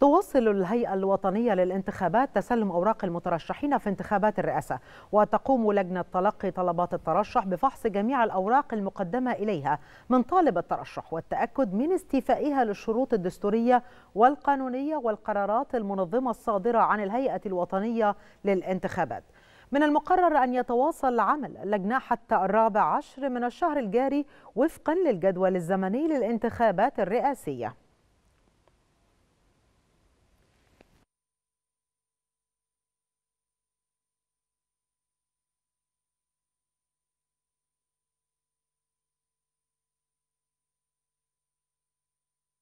تواصل الهيئة الوطنية للانتخابات تسلم أوراق المترشحين في انتخابات الرئاسة وتقوم لجنة تلقي طلبات الترشح بفحص جميع الأوراق المقدمة إليها من طالب الترشح والتأكد من استيفائها للشروط الدستورية والقانونية والقرارات المنظمة الصادرة عن الهيئة الوطنية للانتخابات من المقرر أن يتواصل عمل اللجنة حتى الرابع عشر من الشهر الجاري وفقا للجدول الزمني للانتخابات الرئاسية